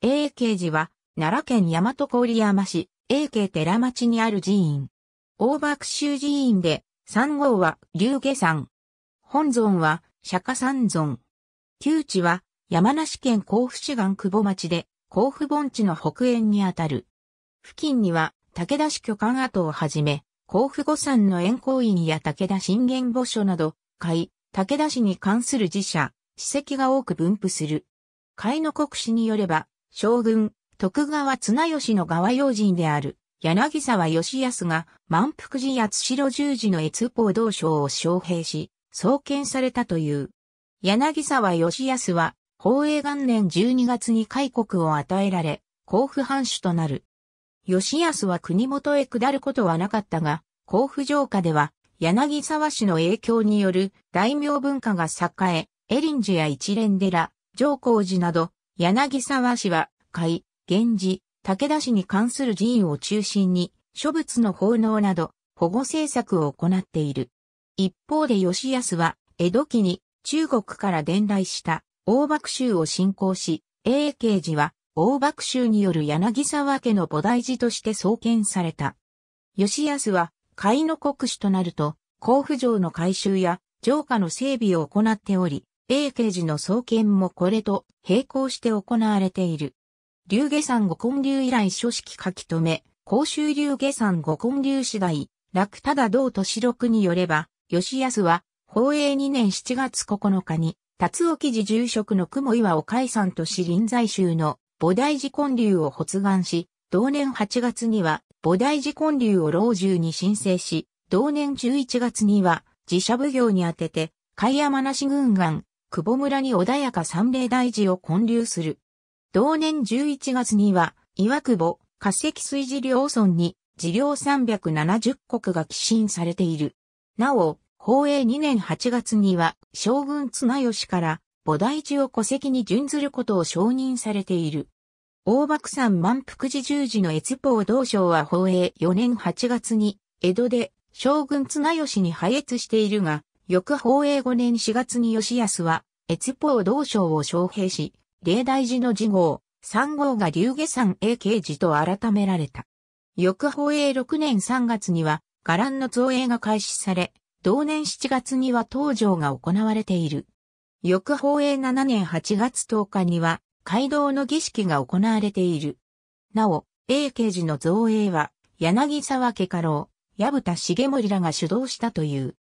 永慶寺は、奈良県大和郡山市、永慶寺町にある寺院。大爆州寺院で、三号は龍下山。本尊は釈迦三尊。旧地は山梨県甲府市岸久保町で、甲府盆地の北縁にあたる。付近には、武田市巨漢跡をはじめ、甲府五山の円光院や武田信玄墓所など、海、武田市に関する寺社、史跡が多く分布する。海の国史によれば、将軍、徳川綱吉の側用人である、柳沢義康が、満腹寺八代十字の越法道将を招聘し、創建されたという。柳沢義康は、宝永元年12月に開国を与えられ、甲府藩主となる。義康は国元へ下ることはなかったが、甲府城下では、柳沢氏の影響による大名文化が栄え、エリンジや一連寺、上皇寺など、柳沢氏は、海、源氏、武田氏に関する寺院を中心に、諸仏の奉納など、保護政策を行っている。一方で吉安は、江戸期に中国から伝来した大幕州を信仰し、永慶寺は大幕州による柳沢家の菩提寺として創建された。吉安は、海の国主となると、甲府城の改修や城下の整備を行っており、永慶寺の創建もこれと並行して行われている。龍下山五根流以来書式書き留め、公州龍下山五根流次第、楽だ道都四六によれば、吉安は、宝永2年7月9日に、達尾記事住職の雲岩を解散とし臨済宗の菩提寺建立を発願し、同年8月には菩提寺建立を老中に申請し、同年11月には自社奉行に宛てて、貝山梨軍岸、久保村に穏やか三霊大寺を建立する。同年11月には、岩久保、化石水事両村に、寺領370国が寄進されている。なお、宝永2年8月には、将軍綱吉から、菩提寺を戸籍に準ずることを承認されている。大幕山満福寺十字の越法道省は宝永4年8月に、江戸で将軍綱吉に破越しているが、翌宝永5年4月に吉安は、越宝道将を招聘し、霊大寺の次号、三号が龍下山永慶寺と改められた。翌宝永6年3月には、伽藍の造営が開始され、同年7月には東城が行われている。翌宝永7年8月10日には、街道の儀式が行われている。なお、永慶寺の造営は、柳沢家家老、矢蓋重盛らが主導したという。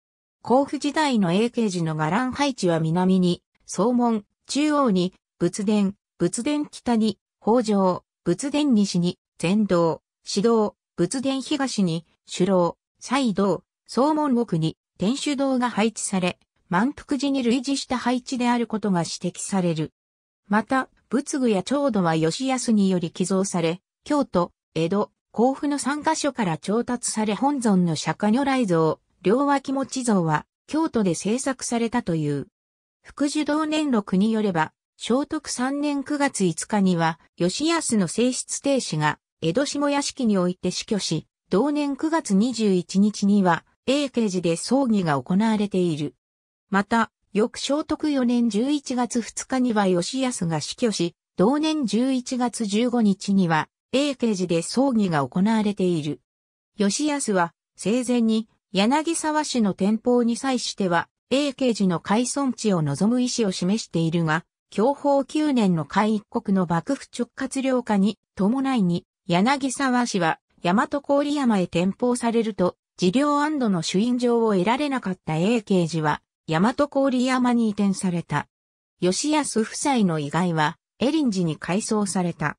甲府時代の永慶寺の伽藍配置は南に、総門、中央に、仏殿、仏殿北に、北条、仏殿西に、禅道、指導、仏殿東に、首楼、西道、総門奥に、天主堂が配置され、満腹寺に類似した配置であることが指摘される。また、仏具や長度は吉安により寄贈され、京都、江戸、甲府の3カ所から調達され本尊の釈迦如来像、両脇持ち像は京都で制作されたという。福寿同年録によれば、聖徳3年9月5日には、吉安の正室停止が、江戸下屋敷において死去し、同年9月21日には、永慶寺で葬儀が行われている。また、翌聖徳4年11月2日には吉安が死去し、同年11月15日には、永慶寺で葬儀が行われている。吉安は、生前に、柳沢市の天保に際しては、永慶寺の開村地を望む意思を示しているが、享保9年の開一国の幕府直轄領下に伴いに、柳沢市は大和郡山へ転封されると、事業安堵の主因状を得られなかった永慶寺は、大和郡山に移転された。吉安夫妻の遺骸は、エリン寺に改装された。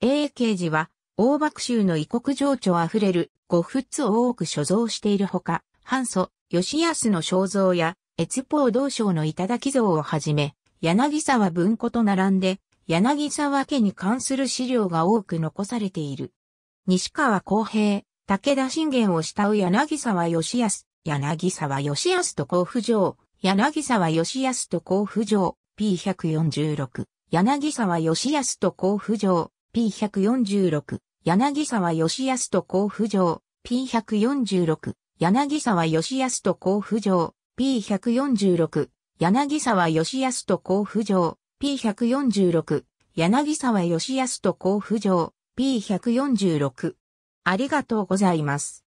永慶寺は、大爆州の異国情緒あふれる五仏を多く所蔵しているほか、半祖、吉安の肖像や、越宝道省の頂像をはじめ、柳沢文庫と並んで、柳沢家に関する資料が多く残されている。西川公平、武田信玄を慕う柳沢義康、柳沢義康と甲府城、柳沢義康と甲府城、P146、柳沢義康と甲府城、P146、柳沢義康と甲府城、P146、柳沢義康と甲府城、P146、柳沢義康と甲府城、P146、柳沢義康と甲府城、P146。ありがとうございます。